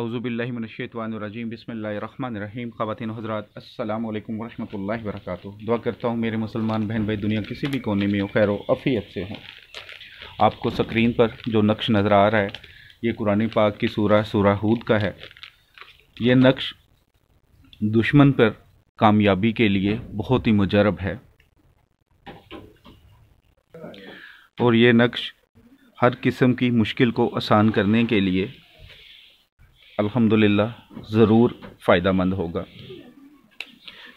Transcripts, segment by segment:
अवज़ुबिल्लिमिनशैतवानरजीम बसमीम ख़वान हज़रत अल्लाम वरहमल वर्क दुआ करता हूँ मेरे मुसलमान बहन भाई दुनिया किसी भी कोने में हो खैर अफ़ीत से हों आपको स्क्रीन पर जो नक्श नज़र आ रहा है ये कुरान पाक की सूरा सूराहूद का है ये नक्श दुश्मन पर कामयाबी के लिए बहुत ही मुजरब है और ये नक्श हर किस्म की मुश्किल को आसान करने के लिए अल्हम्दुलिल्लाह ज़रूर फ़ायदा मंद होगा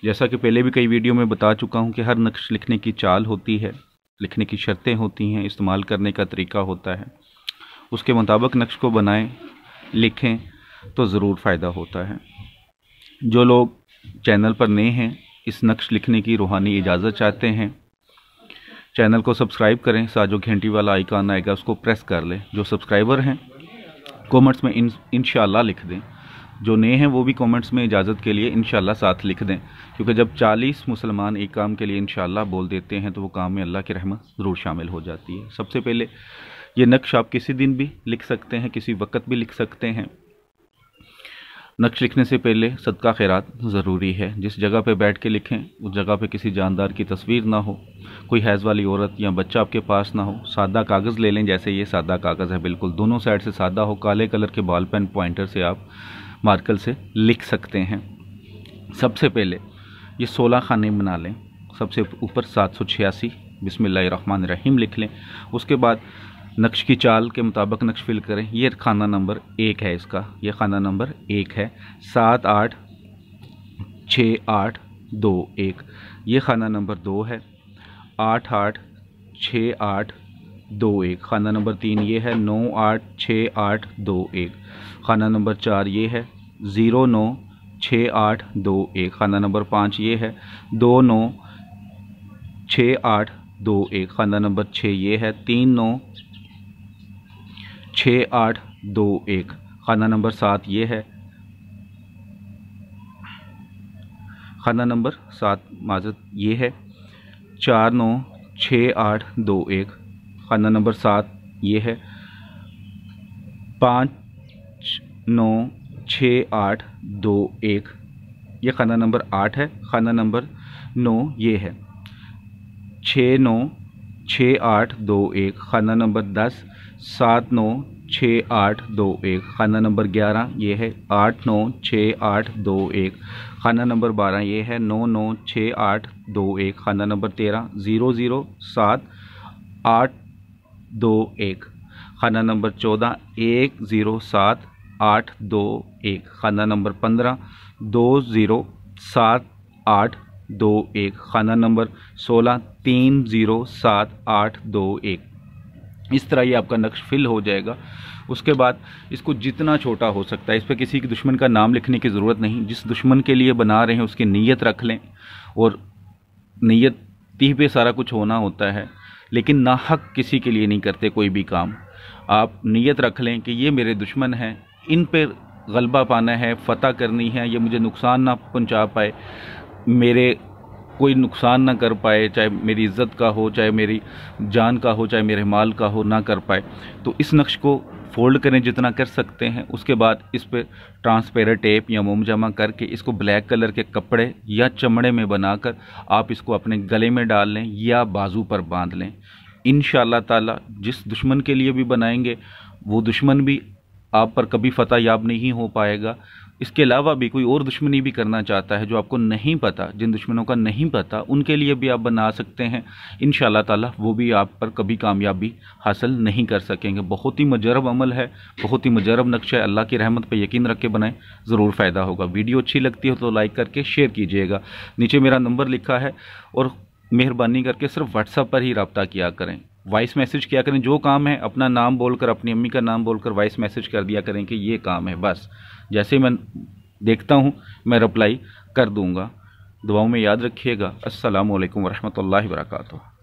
जैसा कि पहले भी कई वीडियो में बता चुका हूँ कि हर नक्श लिखने की चाल होती है लिखने की शर्तें होती हैं इस्तेमाल करने का तरीका होता है उसके मुताबिक नक्श को बनाएं लिखें तो ज़रूर फ़ायदा होता है जो लोग चैनल पर नए हैं इस नक्श लिखने की रूहानी इजाज़त चाहते हैं चैनल को सब्सक्राइब करें साजो घंटी वाला आइकान आएगा उसको प्रेस कर लें जो सब्सक्राइबर हैं कॉमेंट्स में इन इनशाला लिख दें जो नए हैं वो भी कमेंट्स में इजाज़त के लिए इन साथ लिख दें क्योंकि जब 40 मुसलमान एक काम के लिए इन बोल देते हैं तो वो काम में अल्लाह की रहमत ज़रूर शामिल हो जाती है सबसे पहले ये नक्श आप किसी दिन भी लिख सकते हैं किसी वक्त भी लिख सकते हैं नक्श लिखने से पहले सदका खैरात ज़रूरी है जिस जगह पे बैठ के लिखें उस जगह पे किसी जानदार की तस्वीर ना हो कोई हैज़ वाली औरत या बच्चा आपके पास ना हो सादा कागज़ ले लें जैसे ये सादा कागज़ है बिल्कुल दोनों साइड से सादा हो काले कलर के बॉल पेन पॉइंटर से आप मार्कल से लिख सकते हैं सबसे पहले ये सोलह खाने बना लें सबसे ऊपर सात सौ छियासी बिसमिल्लर रहीम लिख लें उसके बाद नक्श की चाल के मुताबिक नक्श फिल करें ये खाना नंबर एक है इसका ये खाना नंबर एक है सात आठ छः आठ दो एक ये खाना नंबर दो है आठ आठ छः आठ दो एक खाना नंबर तीन ये है नौ आठ छः आठ दो एक खाना नंबर चार ये है ज़ीरो नौ छः आठ दो एक खाना नंबर पाँच ये है दो नौ छः आठ दो एक खाना नंबर छः ये है तीन नौ छः आठ दो एक खाना नंबर सात ये है खाना नंबर सात माजत ये है चार नौ छः आठ दो एक खाना नंबर सात ये है पाँच नौ छः आठ दो एक ये खाना नंबर आठ है खाना नंबर नौ ये है छः नौ छः आठ दो एक खाना नंबर दस सात नौ छः आठ दो एक खाना नंबर ग्यारह ये है आठ नौ छः आठ दो एक खाना नंबर बारह ये है नौ नौ छः आठ दो एक खाना नंबर तेरह ज़ीरो ज़ीरो सात आठ दो एक खाना नंबर चौदह एक ज़ीरो सात आठ दो एक खाना नंबर पंद्रह दो ज़ीरो सात आठ दो एक खाना नंबर सोलह तीन ज़ीरो सात आठ दो एक इस तरह ये आपका नक्श फिल हो जाएगा उसके बाद इसको जितना छोटा हो सकता है इस पर किसी के दुश्मन का नाम लिखने की ज़रूरत नहीं जिस दुश्मन के लिए बना रहे हैं उसकी नीयत रख लें और नीयत ही पे सारा कुछ होना होता है लेकिन ना हक किसी के लिए नहीं करते कोई भी काम आप नीयत रख लें कि ये मेरे दुश्मन हैं इन पर गलबा पाना है फतह करनी है ये मुझे नुकसान ना पहुँचा पाए मेरे कोई नुकसान ना कर पाए चाहे मेरी इज़्ज़त का हो चाहे मेरी जान का हो चाहे मेरे माल का हो ना कर पाए तो इस नक्श को फोल्ड करें जितना कर सकते हैं उसके बाद इस पर ट्रांसपेरेंट टेप या मोम जमा करके इसको ब्लैक कलर के कपड़े या चमड़े में बनाकर आप इसको अपने गले में डाल लें या बाजू पर बांध लें इन ताला जिस दुश्मन के लिए भी बनाएंगे वो दुश्मन भी आप पर कभी फतह याब नहीं हो पाएगा इसके अलावा भी कोई और दुश्मनी भी करना चाहता है जो आपको नहीं पता जिन दुश्मनों का नहीं पता उनके लिए भी आप बना सकते हैं इन ताला वो भी आप पर कभी कामयाबी हासिल नहीं कर सकेंगे बहुत ही मजरब अमल है बहुत ही मजरब नक्शा है अल्लाह की रहमत पर यकीन रख के बनाएं ज़रूर फ़ायदा होगा वीडियो अच्छी लगती हो तो लाइक करके शेयर कीजिएगा नीचे मेरा नंबर लिखा है और मेहरबानी करके सिर्फ व्हाट्सअप पर ही रबता किया करें वॉइस मैसेज किया करें जो काम है अपना नाम बोलकर अपनी अम्मी का नाम बोलकर वॉइस मैसेज कर दिया करें कि ये काम है बस जैसे मैं देखता हूँ मैं रिप्लाई कर दूँगा दुआओं में याद रखिएगा असलकम वरहमल वर्का